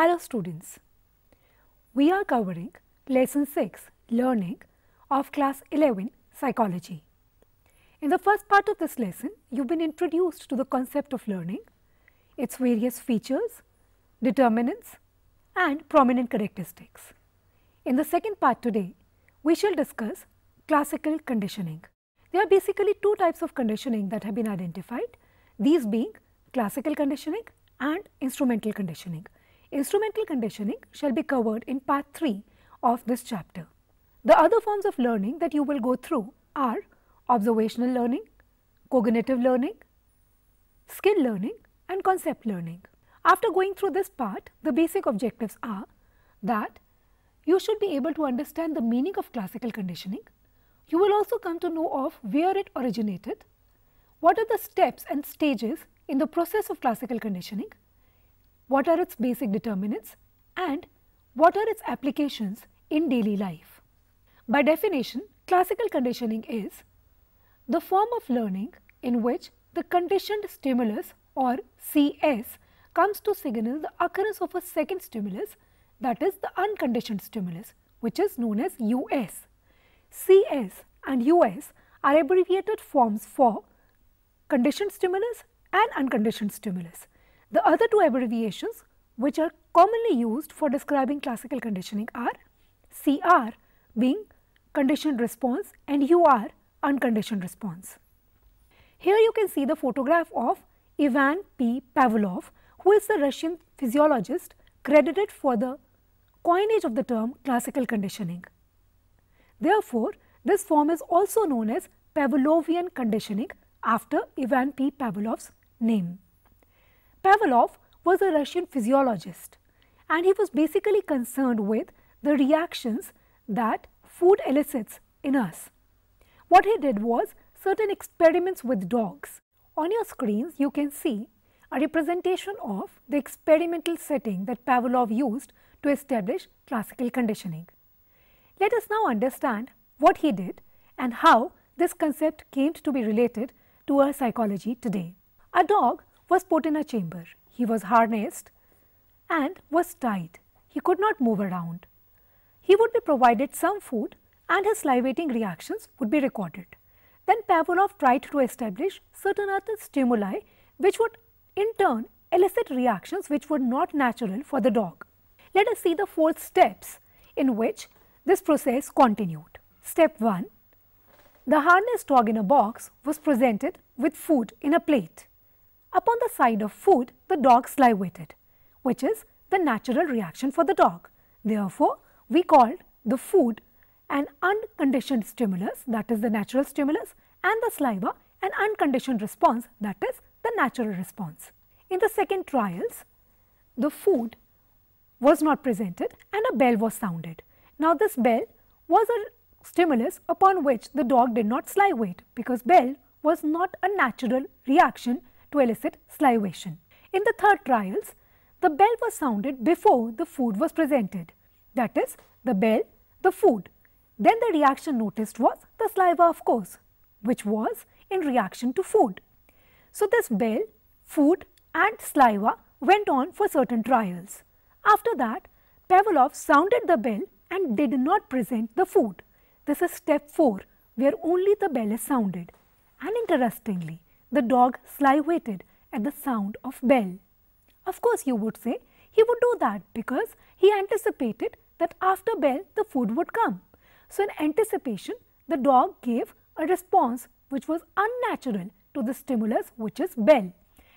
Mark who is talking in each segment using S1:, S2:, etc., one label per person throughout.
S1: Hello students, we are covering lesson 6 learning of class 11 psychology. In the first part of this lesson, you have been introduced to the concept of learning, its various features, determinants and prominent characteristics. In the second part today, we shall discuss classical conditioning. There are basically two types of conditioning that have been identified, these being classical conditioning and instrumental conditioning. Instrumental conditioning shall be covered in part 3 of this chapter. The other forms of learning that you will go through are observational learning, cognitive learning, skill learning and concept learning. After going through this part, the basic objectives are that you should be able to understand the meaning of classical conditioning. You will also come to know of where it originated, what are the steps and stages in the process of classical conditioning, what are its basic determinants and what are its applications in daily life. By definition, classical conditioning is the form of learning in which the conditioned stimulus or CS comes to signal the occurrence of a second stimulus that is the unconditioned stimulus which is known as US. CS and US are abbreviated forms for conditioned stimulus and unconditioned stimulus. The other two abbreviations which are commonly used for describing classical conditioning are CR being conditioned response and UR unconditioned response. Here you can see the photograph of Ivan P. Pavlov who is the Russian physiologist credited for the coinage of the term classical conditioning. Therefore, this form is also known as Pavlovian conditioning after Ivan P. Pavlov's name. Pavlov was a Russian physiologist and he was basically concerned with the reactions that food elicits in us. What he did was certain experiments with dogs. On your screens, you can see a representation of the experimental setting that Pavlov used to establish classical conditioning. Let us now understand what he did and how this concept came to be related to our psychology today. A dog was put in a chamber. He was harnessed and was tied. He could not move around. He would be provided some food and his salivating reactions would be recorded. Then Pavlov tried to establish certain other stimuli which would in turn elicit reactions which were not natural for the dog. Let us see the four steps in which this process continued. Step 1. The harnessed dog in a box was presented with food in a plate upon the side of food the dog salivated, which is the natural reaction for the dog. Therefore, we called the food an unconditioned stimulus that is the natural stimulus and the saliva an unconditioned response that is the natural response. In the second trials, the food was not presented and a bell was sounded. Now this bell was a stimulus upon which the dog did not salivate because bell was not a natural reaction to elicit salivation. In the third trials, the bell was sounded before the food was presented. That is, the bell, the food. Then the reaction noticed was the saliva of course, which was in reaction to food. So this bell, food and saliva went on for certain trials. After that, Pavlov sounded the bell and did not present the food. This is step 4 where only the bell is sounded. And interestingly, the dog sly waited at the sound of bell. Of course, you would say he would do that because he anticipated that after bell the food would come. So, in anticipation, the dog gave a response which was unnatural to the stimulus which is bell.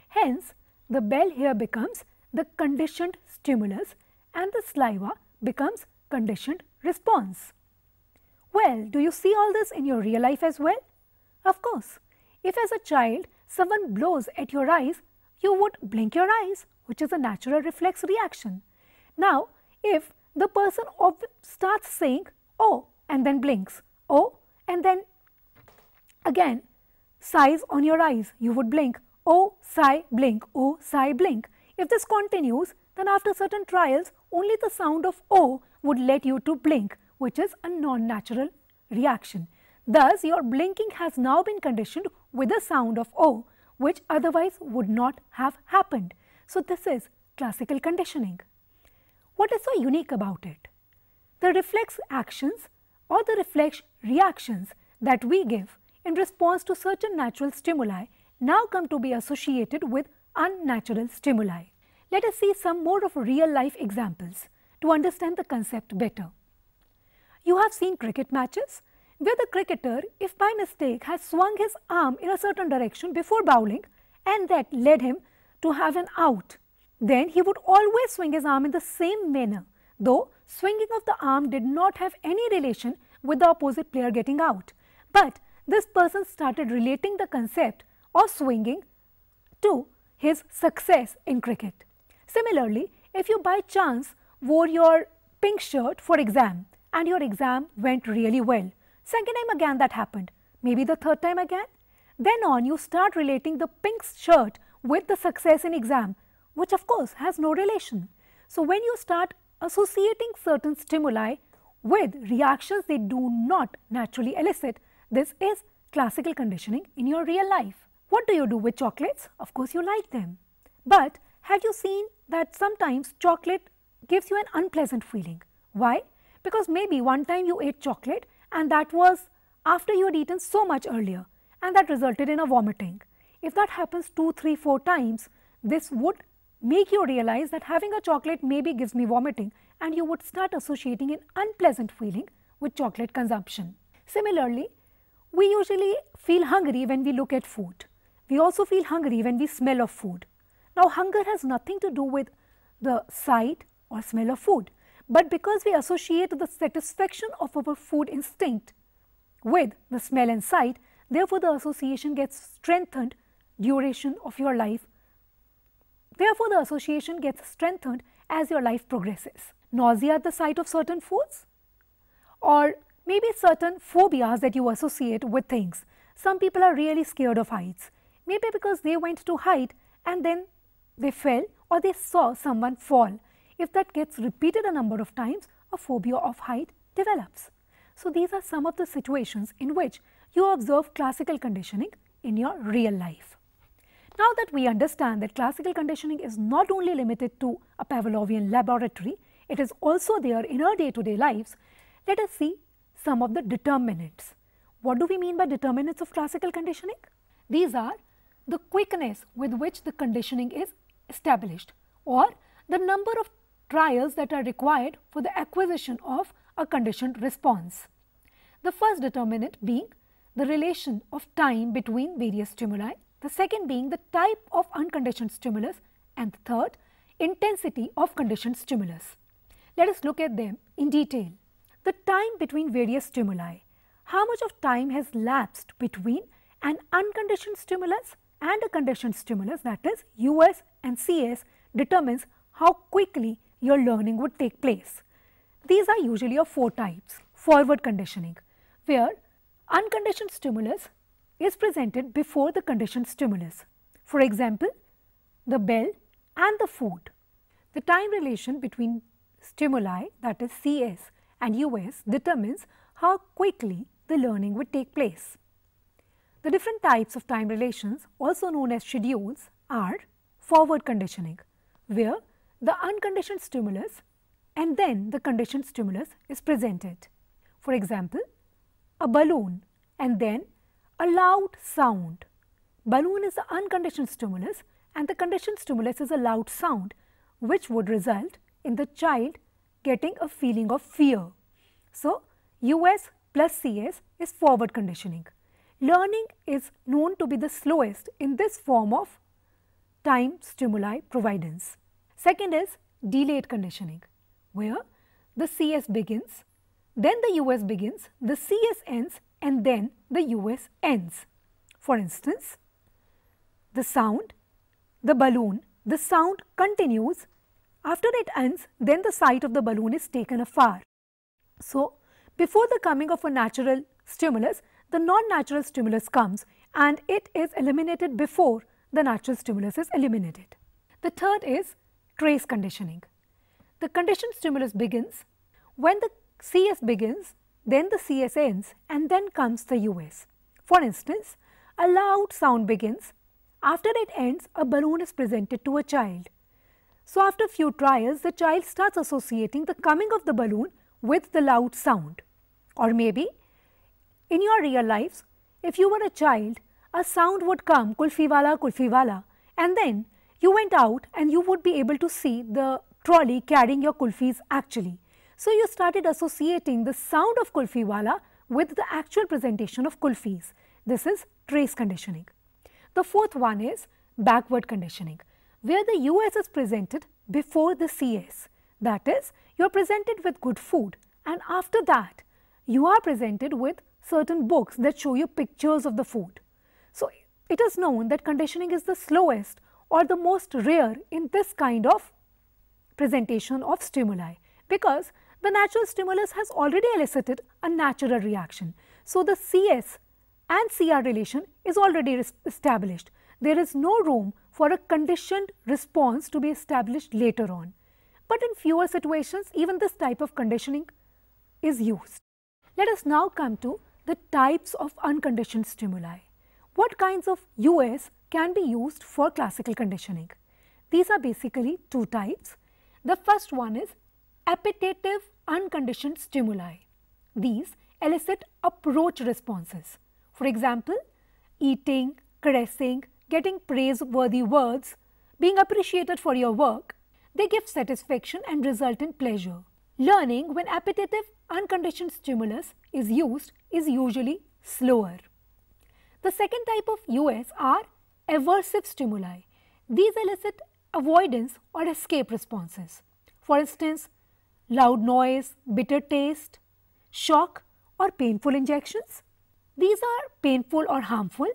S1: Hence, the bell here becomes the conditioned stimulus and the saliva becomes conditioned response. Well, do you see all this in your real life as well? Of course, if as a child someone blows at your eyes, you would blink your eyes, which is a natural reflex reaction. Now, if the person starts saying, oh, and then blinks, oh, and then again, sighs on your eyes, you would blink, oh, sigh, blink, oh, sigh, blink. If this continues, then after certain trials, only the sound of O oh would let you to blink, which is a non-natural reaction. Thus, your blinking has now been conditioned with the sound of O, which otherwise would not have happened. So, this is classical conditioning. What is so unique about it? The reflex actions or the reflex reactions that we give in response to certain natural stimuli now come to be associated with unnatural stimuli. Let us see some more of real life examples to understand the concept better. You have seen cricket matches where the cricketer, if by mistake, has swung his arm in a certain direction before bowling and that led him to have an out. Then he would always swing his arm in the same manner, though swinging of the arm did not have any relation with the opposite player getting out. But this person started relating the concept of swinging to his success in cricket. Similarly, if you by chance wore your pink shirt for exam and your exam went really well, Second time again that happened. Maybe the third time again. Then on you start relating the pink shirt with the success in exam, which of course has no relation. So when you start associating certain stimuli with reactions they do not naturally elicit, this is classical conditioning in your real life. What do you do with chocolates? Of course you like them. But have you seen that sometimes chocolate gives you an unpleasant feeling? Why? Because maybe one time you ate chocolate and that was after you had eaten so much earlier and that resulted in a vomiting. If that happens 2, 3, 4 times, this would make you realize that having a chocolate maybe gives me vomiting and you would start associating an unpleasant feeling with chocolate consumption. Similarly, we usually feel hungry when we look at food. We also feel hungry when we smell of food. Now, hunger has nothing to do with the sight or smell of food but because we associate the satisfaction of our food instinct with the smell and sight, therefore the association gets strengthened duration of your life. Therefore, the association gets strengthened as your life progresses. Nausea at the sight of certain foods or maybe certain phobias that you associate with things. Some people are really scared of heights, maybe because they went to height and then they fell or they saw someone fall if that gets repeated a number of times, a phobia of height develops. So these are some of the situations in which you observe classical conditioning in your real life. Now that we understand that classical conditioning is not only limited to a Pavlovian laboratory, it is also there in our day-to-day -day lives, let us see some of the determinants. What do we mean by determinants of classical conditioning? These are the quickness with which the conditioning is established or the number of trials that are required for the acquisition of a conditioned response. The first determinant being the relation of time between various stimuli, the second being the type of unconditioned stimulus and the third intensity of conditioned stimulus. Let us look at them in detail. The time between various stimuli. How much of time has lapsed between an unconditioned stimulus and a conditioned stimulus that is US and CS determines how quickly your learning would take place. These are usually of four types. Forward conditioning, where unconditioned stimulus is presented before the conditioned stimulus. For example, the bell and the food. The time relation between stimuli that is CS and US determines how quickly the learning would take place. The different types of time relations also known as schedules are forward conditioning where the unconditioned stimulus and then the conditioned stimulus is presented. For example, a balloon and then a loud sound. Balloon is the unconditioned stimulus and the conditioned stimulus is a loud sound which would result in the child getting a feeling of fear. So, US plus CS is forward conditioning. Learning is known to be the slowest in this form of time stimuli providence. Second is delayed conditioning where the CS begins, then the US begins, the CS ends and then the US ends. For instance, the sound, the balloon, the sound continues. After it ends, then the sight of the balloon is taken afar. So, before the coming of a natural stimulus, the non-natural stimulus comes and it is eliminated before the natural stimulus is eliminated. The third is trace conditioning. The conditioned stimulus begins. When the CS begins, then the CS ends and then comes the US. For instance, a loud sound begins. After it ends, a balloon is presented to a child. So after few trials, the child starts associating the coming of the balloon with the loud sound. Or maybe in your real lives, if you were a child, a sound would come, kulfi wala, kulfi wala, and then you went out and you would be able to see the trolley carrying your kulfis actually. So you started associating the sound of kulfi wala with the actual presentation of kulfis. This is trace conditioning. The fourth one is backward conditioning where the US is presented before the CS. That is, you are presented with good food and after that you are presented with certain books that show you pictures of the food. So, it is known that conditioning is the slowest or the most rare in this kind of presentation of stimuli because the natural stimulus has already elicited a natural reaction. So, the CS and CR relation is already established. There is no room for a conditioned response to be established later on. But in fewer situations, even this type of conditioning is used. Let us now come to the types of unconditioned stimuli. What kinds of US can be used for classical conditioning. These are basically two types. The first one is appetitive unconditioned stimuli. These elicit approach responses. For example, eating, caressing, getting praiseworthy words, being appreciated for your work, they give satisfaction and result in pleasure. Learning when appetitive unconditioned stimulus is used is usually slower. The second type of US are aversive stimuli. These elicit avoidance or escape responses. For instance, loud noise, bitter taste, shock or painful injections. These are painful or harmful.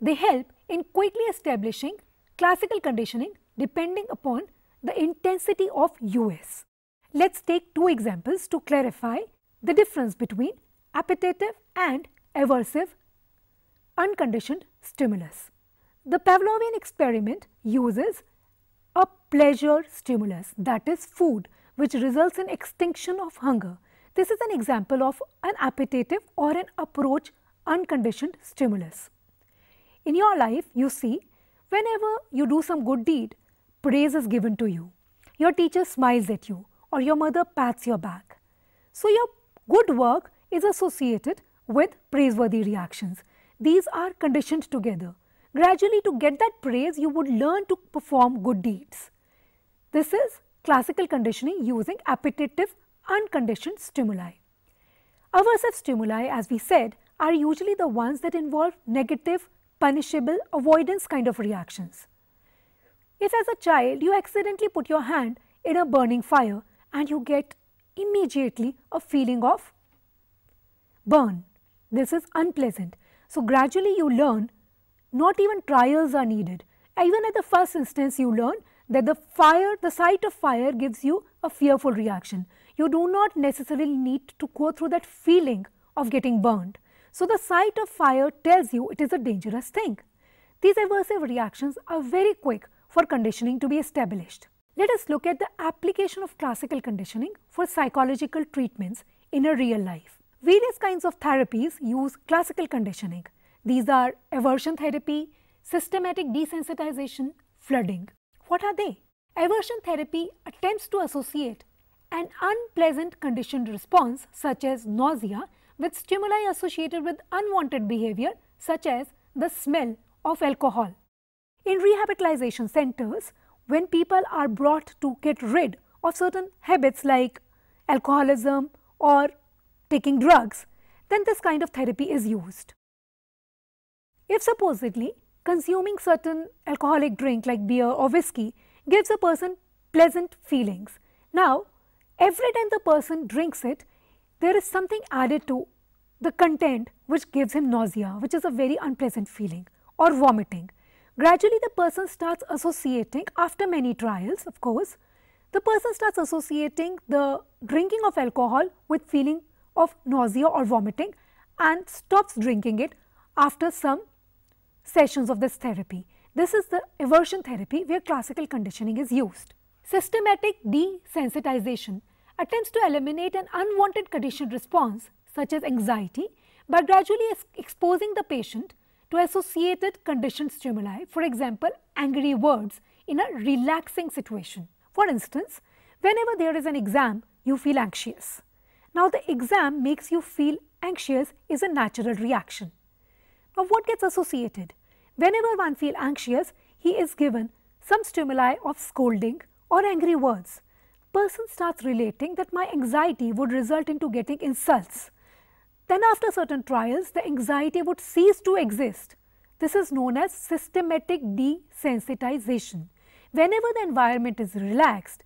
S1: They help in quickly establishing classical conditioning depending upon the intensity of US. Let's take two examples to clarify the difference between appetitive and aversive unconditioned stimulus. The Pavlovian experiment uses a pleasure stimulus that is food which results in extinction of hunger. This is an example of an appetitive or an approach unconditioned stimulus. In your life you see whenever you do some good deed praise is given to you. Your teacher smiles at you or your mother pats your back. So your good work is associated with praiseworthy reactions. These are conditioned together. Gradually, to get that praise, you would learn to perform good deeds. This is classical conditioning using appetitive, unconditioned stimuli. Aversive stimuli, as we said, are usually the ones that involve negative, punishable, avoidance kind of reactions. If as a child you accidentally put your hand in a burning fire and you get immediately a feeling of burn, this is unpleasant. So gradually you learn not even trials are needed. Even at the first instance, you learn that the fire, the sight of fire gives you a fearful reaction. You do not necessarily need to go through that feeling of getting burned. So, the sight of fire tells you it is a dangerous thing. These aversive reactions are very quick for conditioning to be established. Let us look at the application of classical conditioning for psychological treatments in a real life. Various kinds of therapies use classical conditioning these are aversion therapy, systematic desensitization, flooding. What are they? Aversion therapy attempts to associate an unpleasant conditioned response such as nausea with stimuli associated with unwanted behavior such as the smell of alcohol. In rehabilitation centers, when people are brought to get rid of certain habits like alcoholism or taking drugs, then this kind of therapy is used. If supposedly consuming certain alcoholic drink like beer or whiskey gives a person pleasant feelings. Now, every time the person drinks it, there is something added to the content which gives him nausea, which is a very unpleasant feeling or vomiting. Gradually, the person starts associating, after many trials, of course, the person starts associating the drinking of alcohol with feeling of nausea or vomiting and stops drinking it after some sessions of this therapy. This is the aversion therapy where classical conditioning is used. Systematic desensitization attempts to eliminate an unwanted conditioned response such as anxiety by gradually exposing the patient to associated conditioned stimuli, for example, angry words in a relaxing situation. For instance, whenever there is an exam, you feel anxious. Now, the exam makes you feel anxious is a natural reaction. Of what gets associated? Whenever one feels anxious, he is given some stimuli of scolding or angry words. Person starts relating that my anxiety would result into getting insults. Then after certain trials, the anxiety would cease to exist. This is known as systematic desensitization. Whenever the environment is relaxed,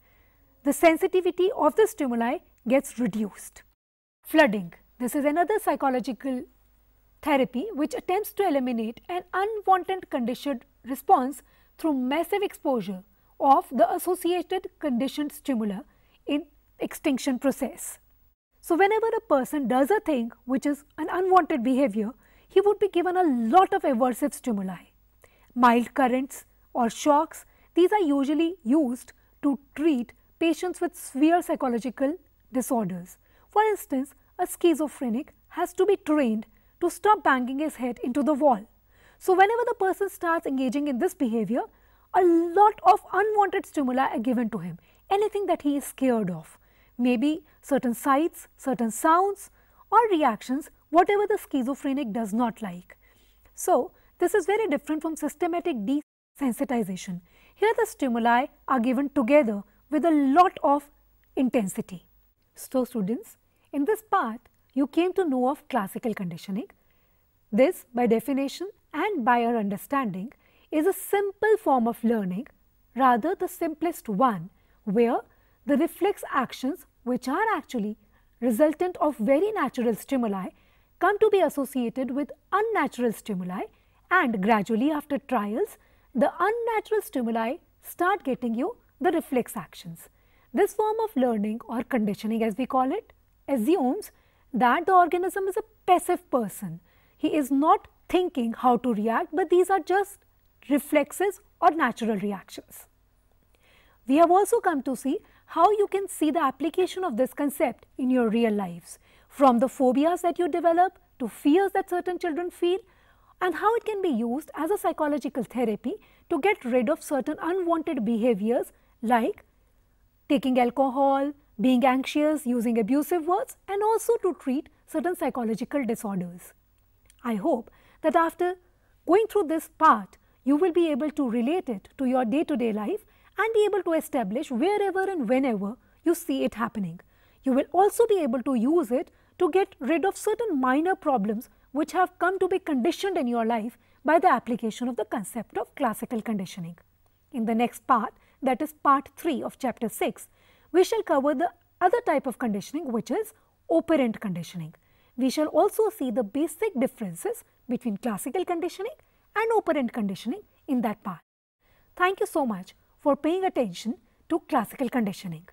S1: the sensitivity of the stimuli gets reduced. Flooding. This is another psychological therapy which attempts to eliminate an unwanted conditioned response through massive exposure of the associated conditioned stimuli in extinction process. So whenever a person does a thing which is an unwanted behavior, he would be given a lot of aversive stimuli. Mild currents or shocks, these are usually used to treat patients with severe psychological disorders. For instance, a schizophrenic has to be trained to stop banging his head into the wall. So whenever the person starts engaging in this behavior, a lot of unwanted stimuli are given to him, anything that he is scared of, maybe certain sights, certain sounds or reactions, whatever the schizophrenic does not like. So this is very different from systematic desensitization. Here the stimuli are given together with a lot of intensity. So students, in this part you came to know of classical conditioning. This, by definition and by our understanding, is a simple form of learning, rather the simplest one, where the reflex actions, which are actually resultant of very natural stimuli, come to be associated with unnatural stimuli and gradually after trials, the unnatural stimuli start getting you the reflex actions. This form of learning or conditioning as we call it assumes that the organism is a passive person. He is not thinking how to react, but these are just reflexes or natural reactions. We have also come to see how you can see the application of this concept in your real lives, from the phobias that you develop to fears that certain children feel and how it can be used as a psychological therapy to get rid of certain unwanted behaviors like taking alcohol, being anxious, using abusive words and also to treat certain psychological disorders. I hope that after going through this part, you will be able to relate it to your day-to-day life and be able to establish wherever and whenever you see it happening. You will also be able to use it to get rid of certain minor problems which have come to be conditioned in your life by the application of the concept of classical conditioning. In the next part, that is part 3 of chapter 6, we shall cover the other type of conditioning which is operant conditioning. We shall also see the basic differences between classical conditioning and operant conditioning in that part. Thank you so much for paying attention to classical conditioning.